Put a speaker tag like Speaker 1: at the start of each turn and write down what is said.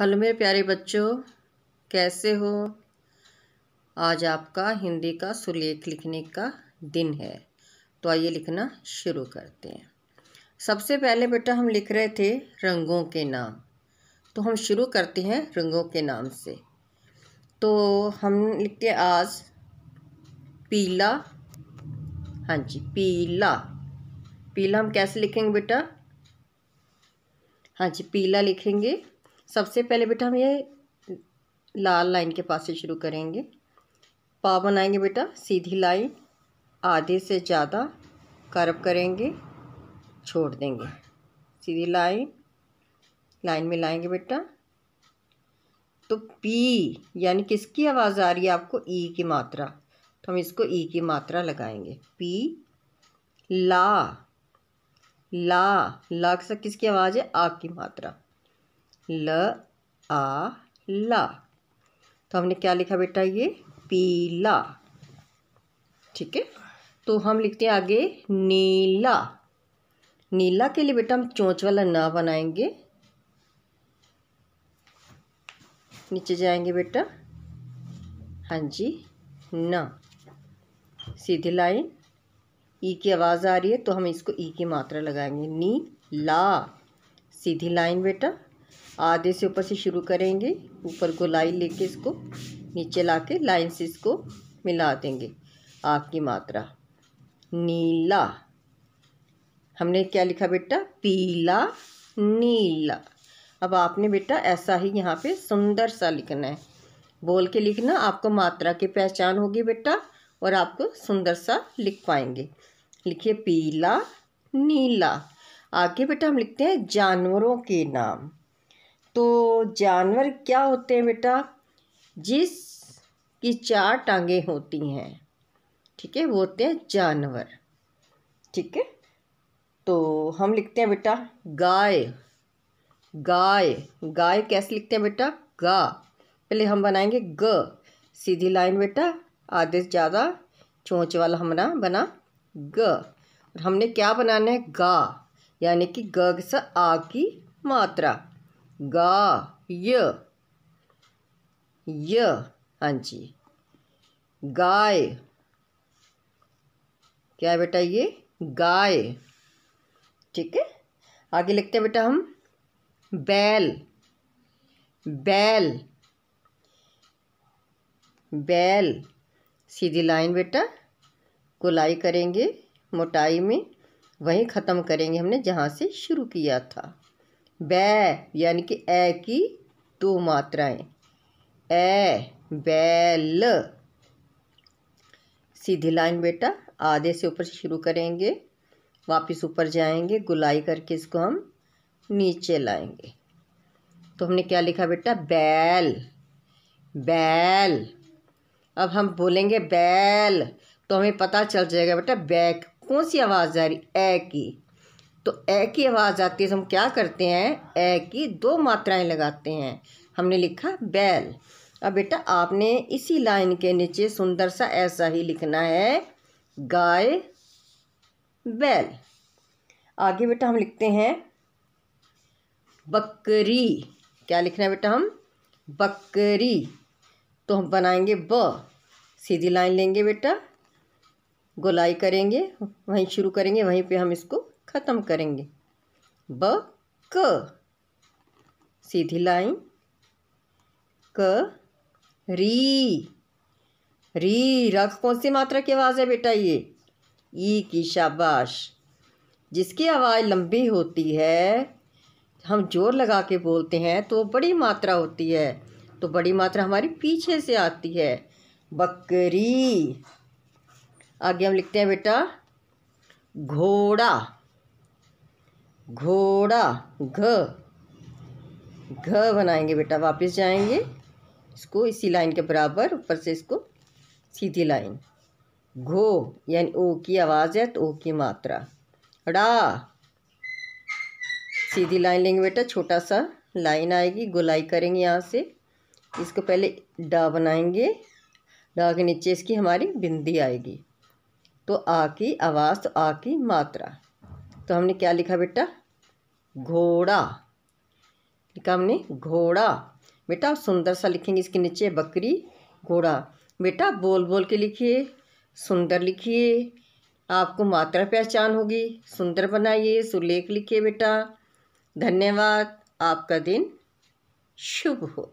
Speaker 1: hello मेरे प्यारे बच्चों कैसे हो आज आपका हिंदी का सुलेख लिखने का दिन है तो आइए लिखना शुरू करते हैं सबसे पहले बेटा हम लिख रहे थे रंगों के नाम तो हम शुरू करते हैं रंगों के नाम से तो हम लिखते हैं आज पीला हाँ जी पीला पीला हम कैसे लिखेंगे बेटा हाँ जी पीला लिखेंगे सबसे पहले बेटा हम ये लाल लाइन के पास से शुरू करेंगे पा बनाएंगे बेटा सीधी लाइन आधे से ज़्यादा कर्व करेंगे छोड़ देंगे सीधी लाइन लाइन में लाएंगे बेटा तो पी यानी किसकी आवाज़ आ रही है आपको ई e की मात्रा तो हम इसको ई e की मात्रा लगाएंगे पी ला ला ला किसकी आवाज़ है आ की मात्रा ल आ ला तो हमने क्या लिखा बेटा ये पीला ठीक है तो हम लिखते हैं आगे नीला नीला के लिए बेटा हम चोंच वाला ना बनाएंगे नीचे जाएंगे बेटा हाँ जी ना सीधी लाइन ई की आवाज़ आ रही है तो हम इसको ई की मात्रा लगाएंगे नी ला सीधी लाइन बेटा आधे से ऊपर से शुरू करेंगे ऊपर गोलाई लेके इसको नीचे ला के लाइन से इसको मिला देंगे आग की मात्रा नीला हमने क्या लिखा बेटा पीला नीला अब आपने बेटा ऐसा ही यहाँ पे सुंदर सा लिखना है बोल के लिखना आपको मात्रा की पहचान होगी बेटा और आपको सुंदर सा लिख पाएंगे लिखिए पीला नीला आगे बेटा हम लिखते हैं जानवरों के नाम तो जानवर क्या होते हैं बेटा जिस की चार टांगे होती हैं ठीक है वो होते हैं जानवर ठीक है तो हम लिखते हैं बेटा गाय गाय गाय कैसे लिखते हैं बेटा गा पहले हम बनाएंगे ग सीधी लाइन बेटा आधे से ज़्यादा चोंच वाला हमारा बना ग और हमने क्या बनाना है गा यानी कि ग से आ की मात्रा गाय य हाँ जी गाय क्या है बेटा ये गाय ठीक है आगे लिखते हैं बेटा हम बैल बैल बैल सीधी लाइन बेटा गोलाई करेंगे मोटाई में वहीं ख़त्म करेंगे हमने जहाँ से शुरू किया था बै यानी कि ए की दो मात्राएं ए बैल सीधी लाइन बेटा आधे से ऊपर से शुरू करेंगे वापस ऊपर जाएंगे गुलाई करके इसको हम नीचे लाएंगे तो हमने क्या लिखा बेटा बैल बैल अब हम बोलेंगे बैल तो हमें पता चल जाएगा बेटा बैक कौन सी आवाज़ आ रही ए की तो ए की आवाज़ आती है तो हम क्या करते हैं ए की दो मात्राएं लगाते हैं हमने लिखा बैल अब बेटा आपने इसी लाइन के नीचे सुंदर सा ऐसा ही लिखना है गाय बैल आगे बेटा हम लिखते हैं बकरी क्या लिखना है बेटा हम बकरी तो हम बनाएंगे ब सीधी लाइन लेंगे बेटा गोलाई करेंगे वहीं शुरू करेंगे वहीं पे हम इसको ख़त्म करेंगे ब क सीधी लाइन क री री रख कौन सी मात्रा की आवाज़ है बेटा ये ई की शाबाश जिसकी आवाज़ लंबी होती है हम जोर लगा के बोलते हैं तो बड़ी मात्रा होती है तो बड़ी मात्रा हमारी पीछे से आती है बकरी आगे हम लिखते हैं बेटा घोड़ा घोड़ा घ घ बनाएंगे बेटा वापस जाएंगे इसको इसी लाइन के बराबर ऊपर से इसको सीधी लाइन घो यानी ओ की आवाज़ है तो ओ की मात्रा ड़ा सीधी लाइन लेंगे बेटा छोटा सा लाइन आएगी गोलाई करेंगे यहाँ से इसको पहले डा बनाएंगे डा के नीचे इसकी हमारी बिंदी आएगी तो आ की आवाज़ तो आ की मात्रा तो हमने क्या लिखा बेटा घोड़ा लिखा हमने घोड़ा बेटा सुंदर सा लिखेंगे इसके नीचे बकरी घोड़ा बेटा बोल बोल के लिखिए सुंदर लिखिए आपको मात्रा पहचान होगी सुंदर बनाइए सुलेख लिखिए बेटा धन्यवाद आपका दिन शुभ हो